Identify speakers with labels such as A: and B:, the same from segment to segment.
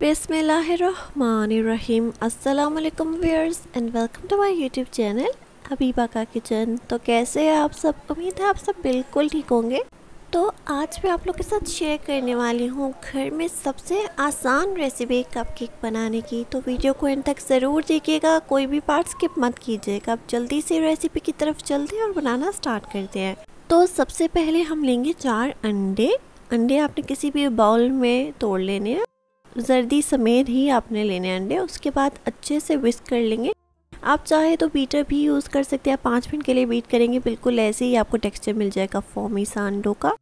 A: बिसमीम अल्लाम viewers and welcome to my YouTube channel Habiba का किचन तो कैसे हैं आप सब उम्मीद है आप सब बिल्कुल ठीक होंगे तो आज मैं आप लोग के साथ शेयर करने वाली हूँ घर में सबसे आसान रेसिपी कपकेक बनाने की तो वीडियो को एंड तक ज़रूर देखिएगा कोई भी पार्ट स्किप मत कीजिएगा अब जल्दी से रेसिपी की तरफ चलते हैं और बनाना स्टार्ट करते हैं तो सबसे पहले हम लेंगे चार अंडे अंडे आपने किसी भी बाउल में तोड़ लेने हैं जर्दी समेत ही आपने लेने अंडे उसके बाद अच्छे से विस्क कर लेंगे आप चाहे तो बीटर भी यूज़ कर सकते हैं पाँच मिनट के लिए बीट करेंगे बिल्कुल ऐसे ही आपको टेक्सचर मिल जाएगा फॉमी सा अंडों का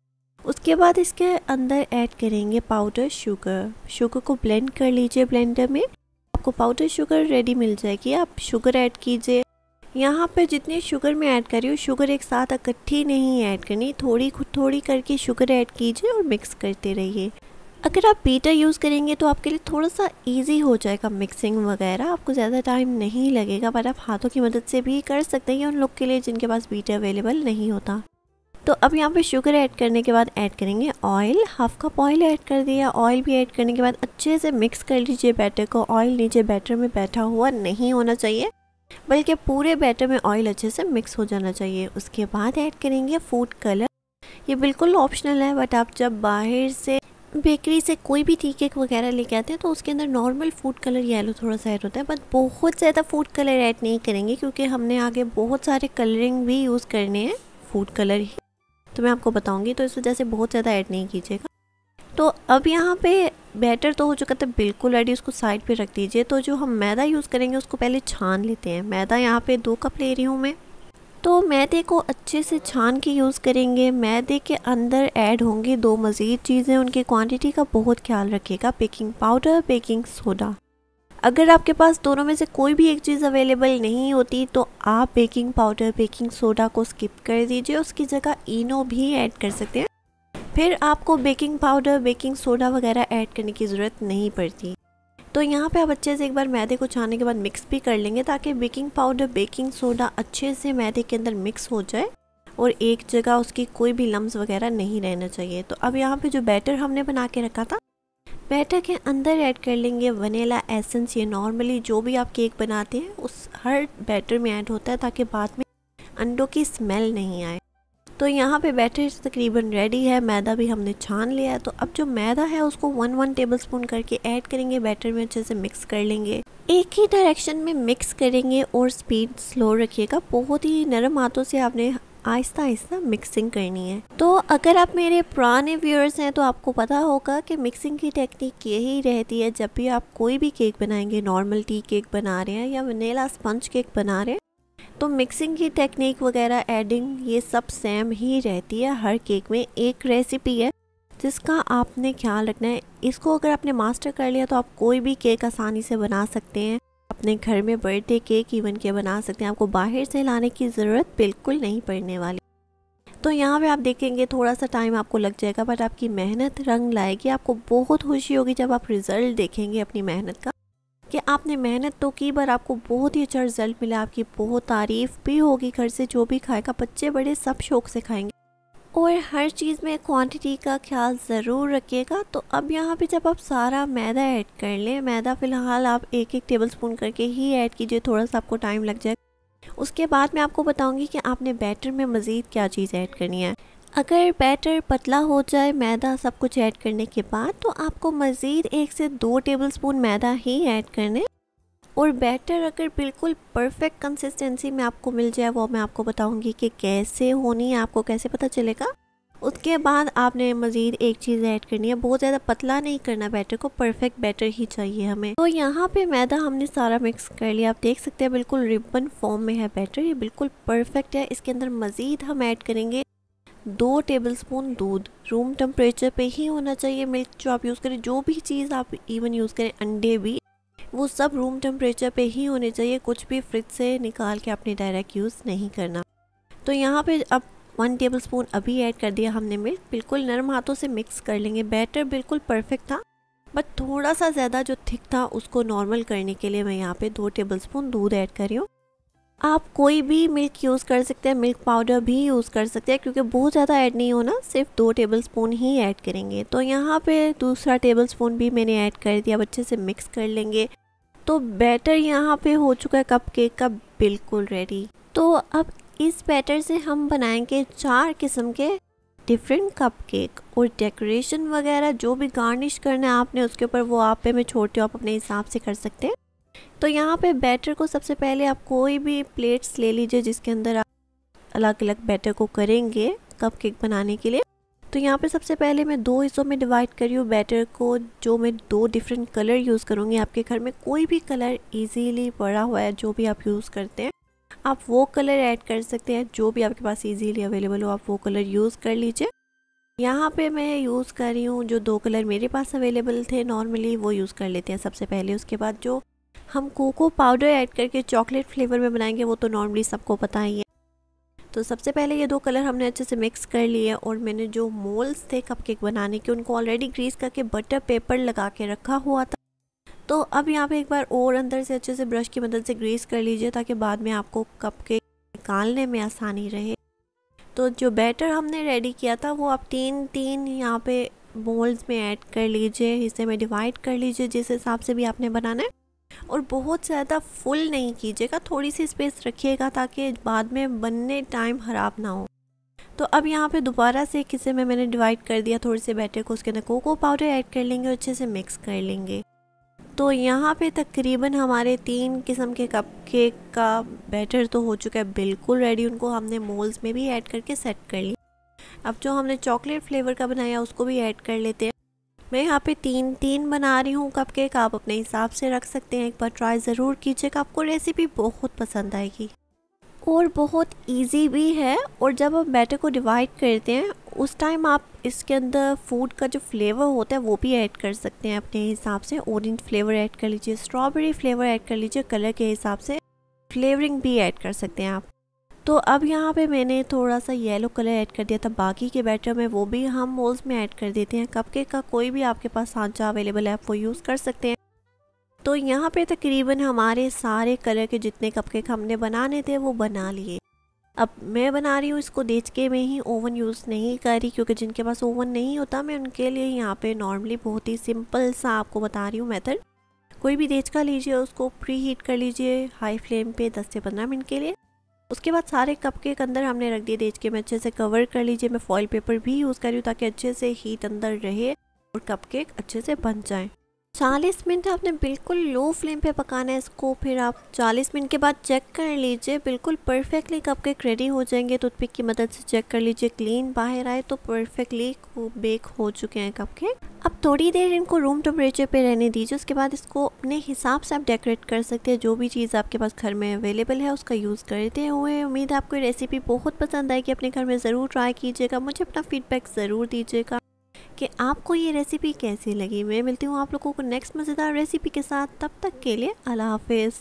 A: उसके बाद इसके अंदर ऐड करेंगे पाउडर शुगर शुगर को ब्लेंड कर लीजिए ब्लेंडर में आपको पाउडर शुगर रेडी मिल जाएगी आप शुगर ऐड कीजिए यहाँ पर जितनी शुगर में ऐड कर रही हूँ शुगर एक साथ इकट्ठी नहीं ऐड करनी थोड़ी थोड़ी करके शुगर ऐड कीजिए और मिक्स करते रहिए अगर आप बीटर यूज़ करेंगे तो आपके लिए थोड़ा सा इजी हो जाएगा मिक्सिंग वगैरह आपको ज़्यादा टाइम नहीं लगेगा बट आप हाथों की मदद से भी कर सकते हैं उन लोग के लिए जिनके पास बीटर अवेलेबल नहीं होता तो अब यहाँ पे शुगर ऐड करने के बाद ऐड करेंगे oil half cup oil add कर दिया ऑयल भी ऐड करने के बाद अच्छे से मिक्स कर लीजिए बैटर को ऑयल नीचे बैटर में बैठा हुआ नहीं होना चाहिए बल्कि पूरे बैटर में ऑयल अच्छे से मिक्स हो जाना चाहिए उसके बाद ऐड करेंगे फूड कलर ये बिल्कुल ऑप्शनल है बट आप जब बाहर से बेकरी से कोई भी टी केक वगैरह लेके आते हैं तो उसके अंदर नॉर्मल फूड कलर येलो थोड़ा सा ऐड होता है बट बहुत ज़्यादा फूड कलर ऐड नहीं करेंगे क्योंकि हमने आगे बहुत सारे कलरिंग भी यूज़ करने हैं फूड कलर ही तो मैं आपको बताऊँगी तो इस वजह से बहुत ज़्यादा ऐड नहीं कीजिएगा तो अब यहाँ पे बैटर तो हो चुका था बिल्कुल रेडी उसको साइड पे रख दीजिए तो जो हम मैदा यूज़ करेंगे उसको पहले छान लेते हैं मैदा यहाँ पे दो कप ले रही हूँ मैं तो मैदे को अच्छे से छान के यूज़ करेंगे मैदे के अंदर ऐड होंगे दो मज़ीद चीज़ें उनकी क्वांटिटी का बहुत ख्याल रखिएगा बेकिंग पाउडर बेकिंग सोडा अगर आपके पास दोनों में से कोई भी एक चीज़ अवेलेबल नहीं होती तो आप बेकिंग पाउडर बेकिंग सोडा को स्किप कर दीजिए उसकी जगह इनो भी ऐड कर सकते हैं फिर आपको बेकिंग पाउडर बेकिंग सोडा वगैरह ऐड करने की ज़रूरत नहीं पड़ती तो यहाँ पे आप अच्छे से एक बार मैदे को छाने के बाद मिक्स भी कर लेंगे ताकि बेकिंग पाउडर बेकिंग सोडा अच्छे से मैदे के अंदर मिक्स हो जाए और एक जगह उसकी कोई भी लम्ब वगैरह नहीं रहना चाहिए तो अब यहाँ पे जो बैटर हमने बना के रखा था बैटर के अंदर ऐड कर लेंगे वनीला एसेंस ये नॉर्मली जो भी आप केक बनाते हैं उस हर बैटर में ऐड होता है ताकि बाद में अंडों की स्मेल नहीं आए तो यहाँ पे बैटर तकरीबन रेडी है मैदा भी हमने छान लिया है तो अब जो मैदा है उसको वन वन टेबल स्पून करके ऐड करेंगे बैटर में अच्छे से मिक्स कर लेंगे एक ही डायरेक्शन में मिक्स करेंगे और स्पीड स्लो रखिएगा बहुत ही नरम हाथों से आपने आहिस्ता आहिस्ता मिक्सिंग करनी है तो अगर आप मेरे पुराने व्यूअर्स हैं तो आपको पता होगा कि मिक्सिंग की टेक्निक यही रहती है जब भी आप कोई भी केक बनाएंगे नॉर्मल टी केक बना रहे हैं या वनीला स्पंज केक बना रहे हैं तो मिक्सिंग की टेक्निक वगैरह एडिंग ये सब सेम ही रहती है हर केक में एक रेसिपी है जिसका आपने ख्याल रखना है इसको अगर आपने मास्टर कर लिया तो आप कोई भी केक आसानी से बना सकते हैं अपने घर में बर्थडे केक इवन के बना सकते हैं आपको बाहर से लाने की ज़रूरत बिल्कुल नहीं पड़ने वाली तो यहाँ पे आप देखेंगे थोड़ा सा टाइम आपको लग जाएगा बट आपकी मेहनत रंग लाएगी आपको बहुत खुशी होगी जब आप रिज़ल्ट देखेंगे अपनी मेहनत का कि आपने मेहनत तो की पर आपको बहुत ही अच्छा रिजल्ट मिला आपकी बहुत तारीफ़ भी होगी घर से जो भी खाएगा बच्चे बड़े सब शौक से खाएंगे और हर चीज़ में क्वांटिटी का ख्याल ज़रूर रखिएगा तो अब यहाँ पे जब आप सारा मैदा ऐड कर लें मैदा फ़िलहाल आप एक एक टेबल स्पून करके ही ऐड कीजिए थोड़ा सा आपको टाइम लग जाएगा उसके बाद मैं आपको बताऊंगी कि आपने बैटर में मज़ीद क्या चीज़ ऐड करनी है अगर बैटर पतला हो जाए मैदा सब कुछ ऐड करने के बाद तो आपको मज़ीद एक से दो टेबलस्पून मैदा ही ऐड करने और बैटर अगर बिल्कुल परफेक्ट कंसिस्टेंसी में आपको मिल जाए वो मैं आपको बताऊंगी कि कैसे होनी है आपको कैसे पता चलेगा उसके बाद आपने मज़ीद एक चीज़ ऐड करनी है बहुत ज़्यादा पतला नहीं करना बैटर को परफेक्ट बैटर ही चाहिए हमें तो यहाँ पे मैदा हमने सारा मिक्स कर लिया आप देख सकते हैं बिल्कुल रिबन फॉर्म में है बैटर ये बिल्कुल परफेक्ट है इसके अंदर मज़ीद हम ऐड करेंगे दो टेबलस्पून दूध रूम टेम्परेचर पे ही होना चाहिए मिल्क जो आप यूज़ करें जो भी चीज़ आप इवन यूज़ करें अंडे भी वो सब रूम टेम्परेचर पे ही होने चाहिए कुछ भी फ्रिज से निकाल के आपने डायरेक्ट यूज़ नहीं करना तो यहाँ पे अब वन टेबल स्पून अभी ऐड कर दिया हमने मिल्क बिल्कुल नरम हाथों से मिक्स कर लेंगे बैटर बिल्कुल परफेक्ट था बट थोड़ा सा ज़्यादा जो थिक था उसको नॉर्मल करने के लिए मैं यहाँ पे दो टेबल स्पून दूध ऐड कर रही हूँ आप कोई भी मिल्क यूज़ कर सकते हैं मिल्क पाउडर भी यूज़ कर सकते हैं क्योंकि बहुत ज़्यादा ऐड नहीं होना सिर्फ दो टेबल स्पून ही ऐड करेंगे तो यहाँ पे दूसरा टेबल स्पून भी मैंने ऐड कर दिया अब अच्छे से मिक्स कर लेंगे तो बैटर यहाँ पे हो चुका है कप केक का बिल्कुल रेडी तो अब इस बैटर से हम बनाएंगे चार किस्म के डिफरेंट कप केक और डेकोरेशन वगैरह जो भी गार्निश करना है आपने उसके ऊपर वो आप पे मैं छोड़ती हूँ आप अपने हिसाब से कर सकते हैं तो यहाँ पे बैटर को सबसे पहले आप कोई भी प्लेट्स ले लीजिए जिसके अंदर आप अलग अलग बैटर को करेंगे कप केक बनाने के लिए तो यहाँ पे सबसे पहले मैं दो हिस्सों में डिवाइड करी हूँ बैटर को जो मैं दो डिफरेंट कलर यूज़ करूँगी आपके घर में कोई भी कलर ईजीली पड़ा हुआ है जो भी आप यूज़ करते हैं आप वो कलर ऐड कर सकते हैं जो भी आपके पास ईजीली अवेलेबल हो आप वो कलर यूज़ कर लीजिए यहाँ पे मैं यूज़ कर रही हूँ जो दो कलर मेरे पास अवेलेबल थे नॉर्मली वो यूज़ कर लेते हैं सबसे पहले उसके बाद जो हम कोको पाउडर ऐड करके चॉकलेट फ्लेवर में बनाएंगे वो तो नॉर्मली सबको पता ही है तो सबसे पहले ये दो कलर हमने अच्छे से मिक्स कर लिए और मैंने जो मोल्स थे कपकेक बनाने के उनको ऑलरेडी ग्रीस करके बटर पेपर लगा के रखा हुआ था तो अब यहाँ पे एक बार और अंदर से अच्छे से ब्रश की मदद से ग्रीस कर लीजिए ताकि बाद में आपको कपकेक निकालने में आसानी रहे तो जो बैटर हमने रेडी किया था वो आप तीन तीन यहाँ पे बोल्स में ऐड कर लीजिए हिस्से में डिवाइड कर लीजिए जिस हिसाब से भी आपने बनाना है और बहुत ज़्यादा फुल नहीं कीजिएगा थोड़ी सी स्पेस रखिएगा ताकि बाद में बनने टाइम ख़राब ना हो तो अब यहाँ पे दोबारा से एक हिस्से में मैंने डिवाइड कर दिया थोड़े से बैटर को उसके अंदर कोको पाउडर ऐड कर लेंगे और अच्छे से मिक्स कर लेंगे तो यहाँ पे तकरीबन हमारे तीन किस्म के कप केक का बैटर तो हो चुका है बिल्कुल रेडी उनको हमने मोल्स में भी ऐड करके सेट कर लिया अब जो हमने चॉकलेट फ्लेवर का बनाया उसको भी ऐड कर लेते हैं मैं यहाँ पे तीन तीन बना रही हूँ कप केक आप अपने हिसाब से रख सकते हैं एक बार ट्राई ज़रूर कीजिएगा आपको रेसिपी बहुत पसंद आएगी और बहुत इजी भी है और जब आप बैटर को डिवाइड करते हैं उस टाइम आप इसके अंदर फूड का जो फ्लेवर होता है वो भी ऐड कर सकते हैं अपने हिसाब से ऑरेंज फ्लेवर ऐड कर लीजिए स्ट्रॉबेरी फ्लेवर ऐड कर लीजिए कलर के हिसाब से फ्लेवरिंग भी ऐड कर सकते हैं आप तो अब यहाँ पे मैंने थोड़ा सा येलो कलर ऐड कर दिया था बाकी के बैटर में वो भी हम मोल्स में ऐड कर देते हैं कपकेक का कोई भी आपके पास सांचा अवेलेबल है आप वो यूज़ कर सकते हैं तो यहाँ पे तकरीबन हमारे सारे कलर के जितने कपकेक हमने बनाने थे वो बना लिए अब मैं बना रही हूँ इसको देच के मैं ही ओवन यूज़ नहीं कर रही क्योंकि जिनके पास ओवन नहीं होता मैं उनके लिए यहाँ पे नॉर्मली बहुत ही सिंपल सा आपको बता रही हूँ मेथड कोई भी देच का लीजिए उसको प्री हीट कर लीजिए हाई फ्लेम पे 10 से 15 मिनट के लिए उसके बाद सारे कप के अंदर हमने रख दिए देख के मैं अच्छे से कवर कर लीजिए मैं फॉइल पेपर भी यूज़ कर रही हूँ ताकि अच्छे से हीट अंदर रहे और कप केक अच्छे से बन जाए 40 मिनट आपने बिल्कुल लो फ्लेम पे पकाना है इसको फिर आप 40 मिनट के बाद चेक कर लीजिए बिल्कुल परफेक्टली कप के रेडी हो जाएंगे तो की मदद से चेक कर लीजिए क्लीन बाहर आए तो परफेक्टली बेक हो चुके हैं कप के अब थोड़ी देर इनको रूम टेम्परेचर पे रहने दीजिए उसके बाद इसको अपने हिसाब से आप डेकोरेट कर सकते हैं जो भी चीज़ आपके पास घर में अवेलेबल है उसका यूज़ करते हुए उम्मीद है आपको रेसिपी बहुत पसंद आएगी अपने घर में ज़रूर ट्राई कीजिएगा मुझे अपना फीडबैक ज़रूर दीजिएगा कि आपको ये रेसिपी कैसी लगी मैं मिलती हूँ आप लोगों को नेक्स्ट मज़ेदार रेसिपी के साथ तब तक के लिए अल्लाह हाफिज़